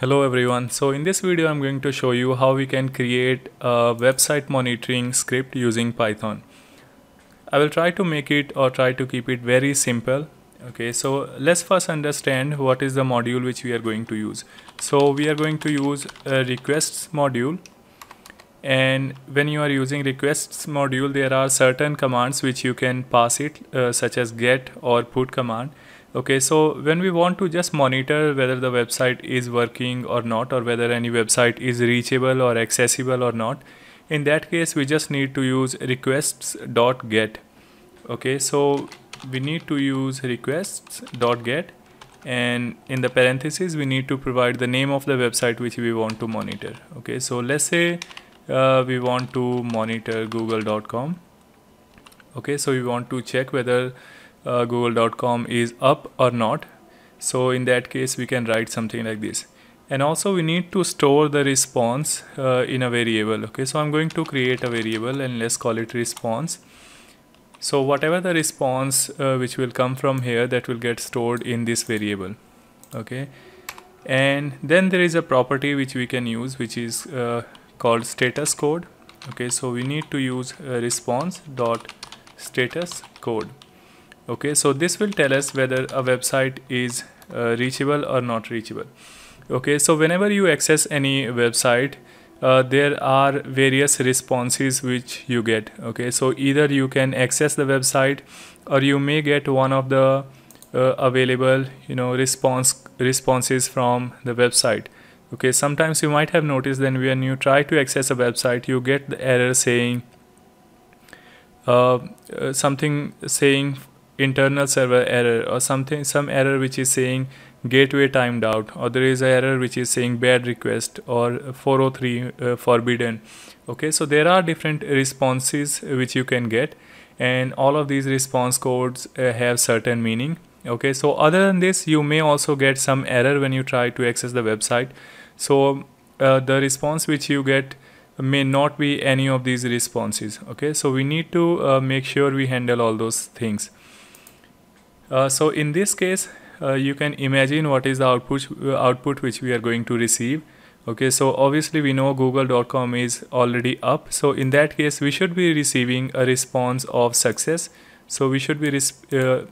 Hello everyone. So in this video, I'm going to show you how we can create a website monitoring script using Python. I will try to make it or try to keep it very simple. Okay, so let's first understand what is the module which we are going to use. So we are going to use a requests module. And when you are using requests module, there are certain commands which you can pass it uh, such as get or put command okay so when we want to just monitor whether the website is working or not or whether any website is reachable or accessible or not in that case we just need to use requests dot get okay so we need to use requests dot get and in the parentheses we need to provide the name of the website which we want to monitor okay so let's say uh, we want to monitor google.com okay so we want to check whether uh, google.com is up or not so in that case we can write something like this and also we need to store the response uh, in a variable okay so i'm going to create a variable and let's call it response so whatever the response uh, which will come from here that will get stored in this variable okay and then there is a property which we can use which is uh, called status code okay so we need to use uh, response dot status code okay so this will tell us whether a website is uh, reachable or not reachable okay so whenever you access any website uh, there are various responses which you get okay so either you can access the website or you may get one of the uh, available you know response responses from the website okay sometimes you might have noticed then when you try to access a website you get the error saying uh, uh something saying internal server error or something some error which is saying gateway timed out or there is an error which is saying bad request or 403 uh, forbidden okay so there are different responses which you can get and all of these response codes uh, have certain meaning okay so other than this you may also get some error when you try to access the website so uh, the response which you get may not be any of these responses okay so we need to uh, make sure we handle all those things uh, so in this case, uh, you can imagine what is the output, uh, output which we are going to receive okay so obviously we know google.com is already up so in that case we should be receiving a response of success so we should be uh,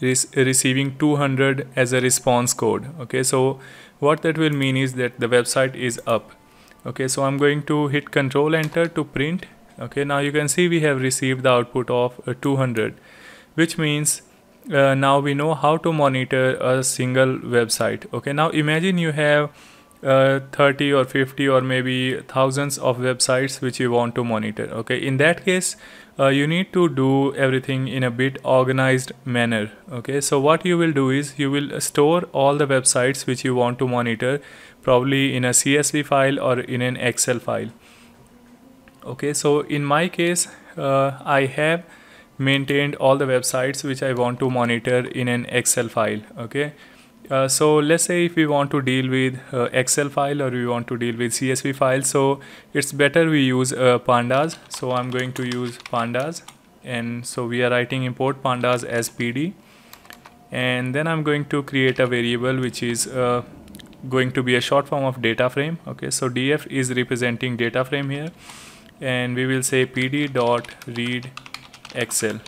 receiving 200 as a response code okay so what that will mean is that the website is up okay so i'm going to hit control enter to print okay now you can see we have received the output of uh, 200 which means uh, now we know how to monitor a single website okay now imagine you have uh, 30 or 50 or maybe thousands of websites which you want to monitor okay in that case uh, you need to do everything in a bit organized manner okay so what you will do is you will store all the websites which you want to monitor probably in a csv file or in an excel file okay so in my case uh, i have maintained all the websites which I want to monitor in an Excel file. Okay. Uh, so let's say if we want to deal with uh, Excel file or we want to deal with CSV file, so it's better we use uh, pandas. So I'm going to use pandas and so we are writing import pandas as PD and then I'm going to create a variable which is uh, going to be a short form of data frame. Okay, so df is representing data frame here and we will say pd dot read excel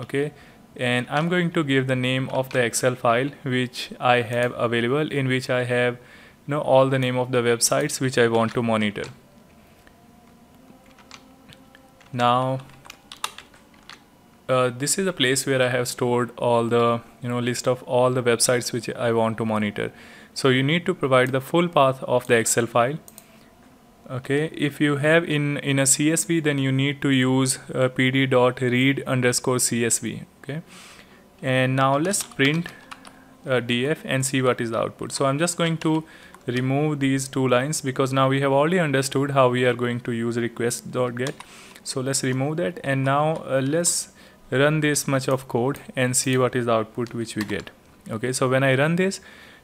okay and I'm going to give the name of the excel file which I have available in which I have you know all the name of the websites which I want to monitor now uh, this is a place where I have stored all the you know list of all the websites which I want to monitor so you need to provide the full path of the excel file okay if you have in in a csv then you need to use uh, pd dot read underscore csv okay and now let's print uh, df and see what is the output so i'm just going to remove these two lines because now we have already understood how we are going to use request dot get so let's remove that and now uh, let's run this much of code and see what is the output which we get okay so when i run this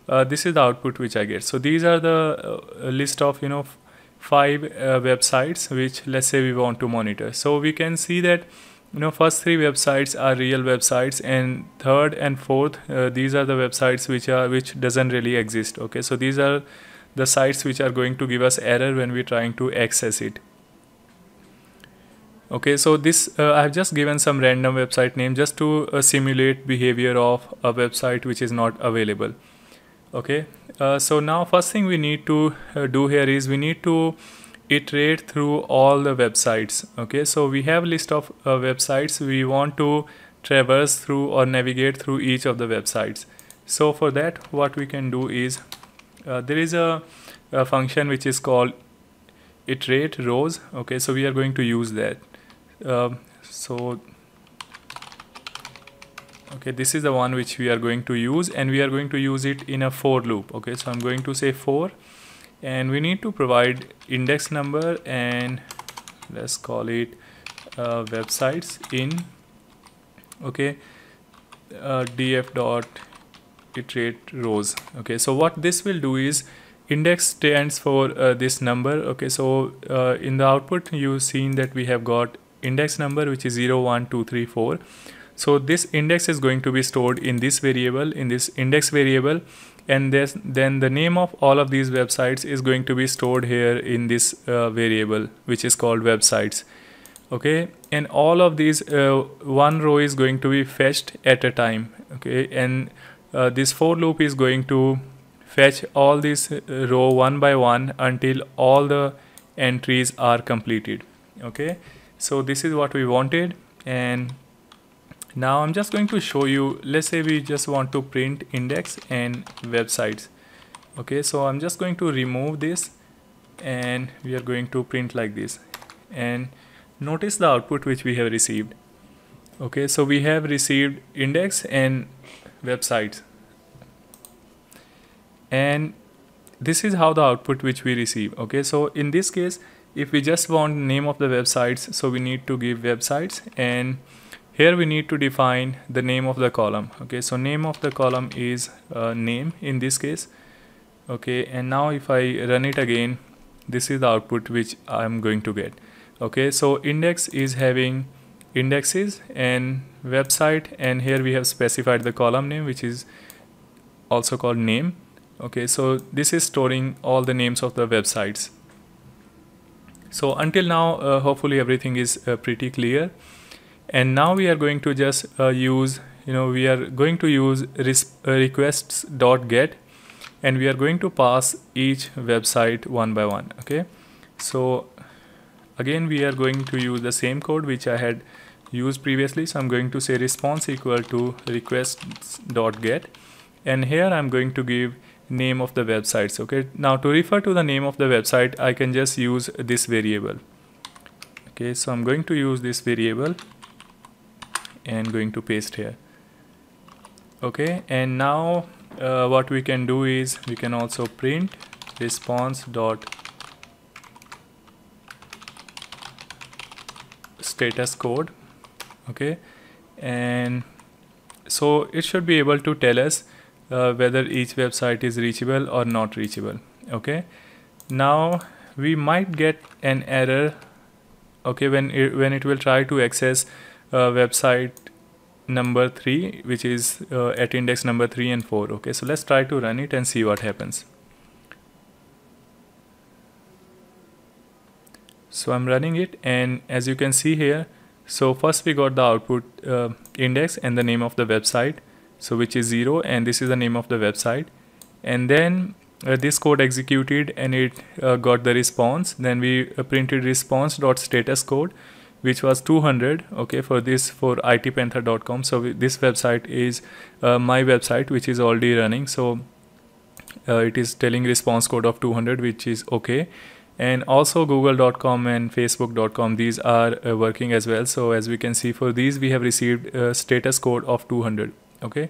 uh, this is the output which I get. So these are the uh, list of you know five uh, websites which let's say we want to monitor so we can see that you know first three websites are real websites and third and fourth uh, these are the websites which are which doesn't really exist okay so these are the sites which are going to give us error when we're trying to access it okay so this uh, i have just given some random website name just to uh, simulate behavior of a website which is not available okay uh, so now first thing we need to uh, do here is we need to iterate through all the websites okay so we have list of uh, websites we want to traverse through or navigate through each of the websites so for that what we can do is uh, there is a, a, function which is called iterate rows okay so we are going to use that um, so okay this is the one which we are going to use and we are going to use it in a for loop okay so i'm going to say for and we need to provide index number and let's call it uh, websites in okay uh, df dot iterate rows okay so what this will do is index stands for uh, this number okay so uh, in the output you've seen that we have got index number which is 0 1 2 3 4 so this index is going to be stored in this variable, in this index variable, and this, then the name of all of these websites is going to be stored here in this uh, variable, which is called websites. Okay, and all of these uh, one row is going to be fetched at a time. Okay, and uh, this for loop is going to fetch all these uh, row one by one until all the entries are completed. Okay, so this is what we wanted and now I'm just going to show you let's say we just want to print index and websites okay so I'm just going to remove this and we are going to print like this and notice the output which we have received okay so we have received index and websites and this is how the output which we receive okay so in this case if we just want name of the websites so we need to give websites and here we need to define the name of the column okay so name of the column is uh, name in this case okay and now if I run it again this is the output which I'm going to get okay so index is having indexes and website and here we have specified the column name which is also called name okay so this is storing all the names of the websites so until now uh, hopefully everything is uh, pretty clear and now we are going to just uh, use you know we are going to use uh, requests dot get and we are going to pass each website one by one okay so again we are going to use the same code which I had used previously so I'm going to say response equal to requests dot get and here I'm going to give name of the websites okay now to refer to the name of the website I can just use this variable okay so I'm going to use this variable and going to paste here okay and now uh, what we can do is we can also print response dot status code okay and so it should be able to tell us uh, whether each website is reachable or not reachable okay now we might get an error okay when it, when it will try to access uh, website number 3 which is uh, at index number 3 and 4 okay so let's try to run it and see what happens so I'm running it and as you can see here so first we got the output uh, index and the name of the website so which is 0 and this is the name of the website and then uh, this code executed and it uh, got the response then we uh, printed response dot status code which was 200 okay for this for itpanther.com so this website is uh, my website which is already running so uh, it is telling response code of 200 which is okay and also google.com and facebook.com these are uh, working as well so as we can see for these we have received uh, status code of 200 okay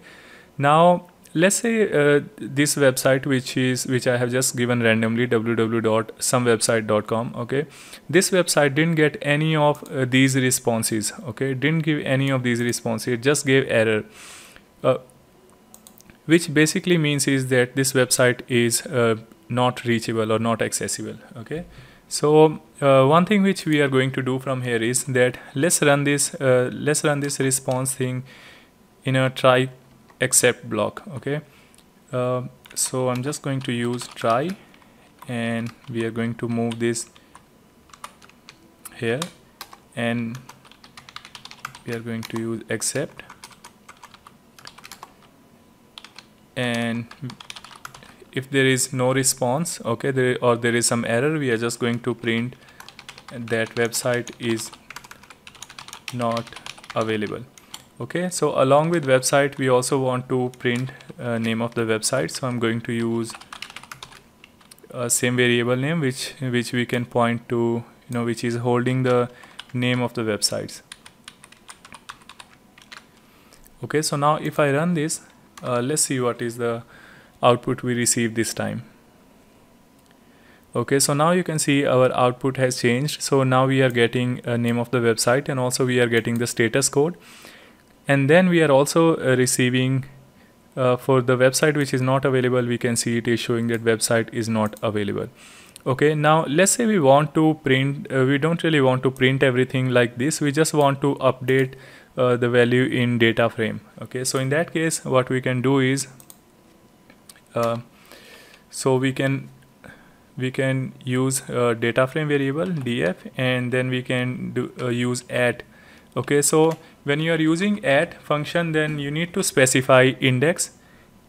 now let's say uh, this website which is which i have just given randomly www.somewebsite.com okay this website didn't get any of uh, these responses okay didn't give any of these responses it just gave error uh, which basically means is that this website is uh, not reachable or not accessible okay so uh, one thing which we are going to do from here is that let's run this uh, let's run this response thing in a try except block okay uh, so I'm just going to use try and we are going to move this here and we are going to use accept and if there is no response okay there or there is some error we are just going to print that website is not available okay so along with website we also want to print uh, name of the website so I'm going to use uh, same variable name which which we can point to you know which is holding the name of the websites okay so now if I run this uh, let's see what is the output we receive this time okay so now you can see our output has changed so now we are getting a name of the website and also we are getting the status code and then we are also uh, receiving uh, for the website which is not available we can see it is showing that website is not available okay now let's say we want to print uh, we don't really want to print everything like this we just want to update uh, the value in data frame okay so in that case what we can do is uh, so we can we can use uh, data frame variable df and then we can do use at okay so when you are using at function then you need to specify index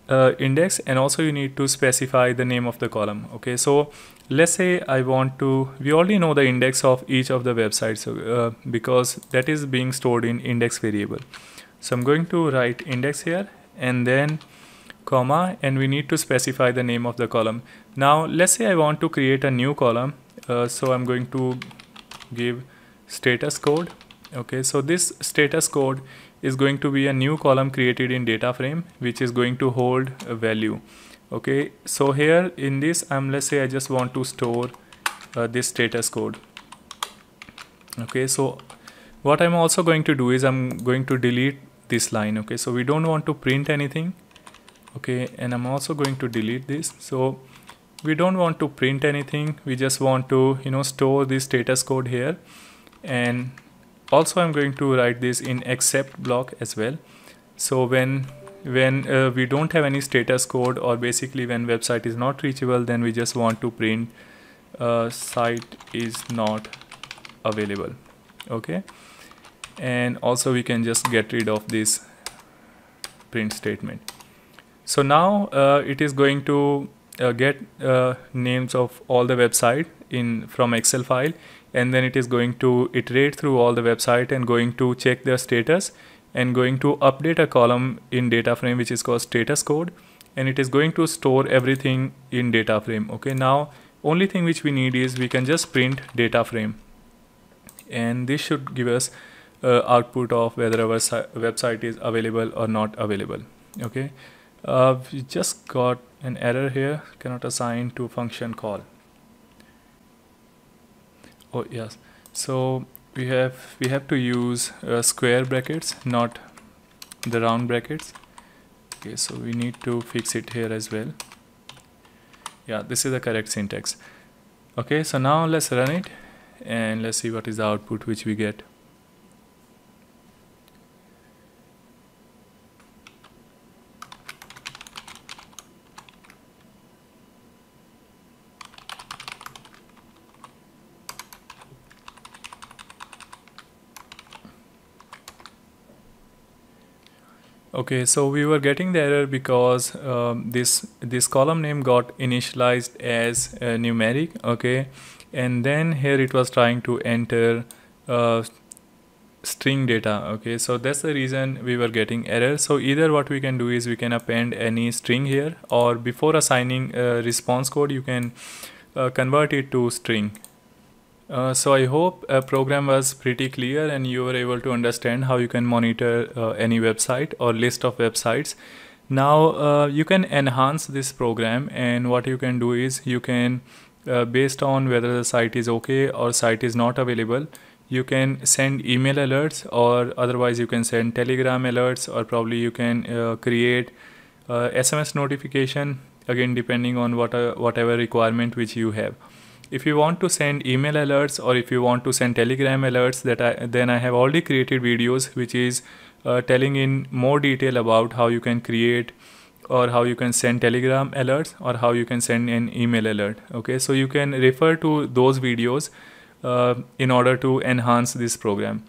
uh, index and also you need to specify the name of the column okay so let's say I want to we already know the index of each of the websites uh, because that is being stored in index variable so I'm going to write index here and then comma and we need to specify the name of the column now let's say I want to create a new column uh, so I'm going to give status code okay so this status code is going to be a new column created in data frame which is going to hold a value okay so here in this I'm let's say I just want to store uh, this status code okay so what I'm also going to do is I'm going to delete this line okay so we don't want to print anything okay and I'm also going to delete this so we don't want to print anything we just want to you know store this status code here and also I'm going to write this in except block as well so when when uh, we don't have any status code or basically when website is not reachable then we just want to print uh, site is not available okay and also we can just get rid of this print statement so now uh, it is going to uh, get uh, names of all the website in from excel file and then it is going to iterate through all the website and going to check their status and going to update a column in data frame which is called status code and it is going to store everything in data frame okay now only thing which we need is we can just print data frame and this should give us uh, output of whether our website is available or not available okay uh, we just got an error here cannot assign to function call oh yes so we have we have to use uh, square brackets not the round brackets okay so we need to fix it here as well yeah this is the correct syntax okay so now let's run it and let's see what is the output which we get Okay, so we were getting the error because um, this this column name got initialized as uh, numeric, okay, and then here it was trying to enter uh, string data, okay. So that's the reason we were getting error. So either what we can do is we can append any string here, or before assigning response code, you can uh, convert it to string, uh, so I hope a program was pretty clear and you were able to understand how you can monitor uh, any website or list of websites. Now uh, you can enhance this program and what you can do is you can uh, based on whether the site is okay or site is not available you can send email alerts or otherwise you can send telegram alerts or probably you can uh, create SMS notification again depending on what whatever requirement which you have. If you want to send email alerts or if you want to send telegram alerts that I, then I have already created videos which is uh, telling in more detail about how you can create or how you can send telegram alerts or how you can send an email alert. Okay, so you can refer to those videos uh, in order to enhance this program.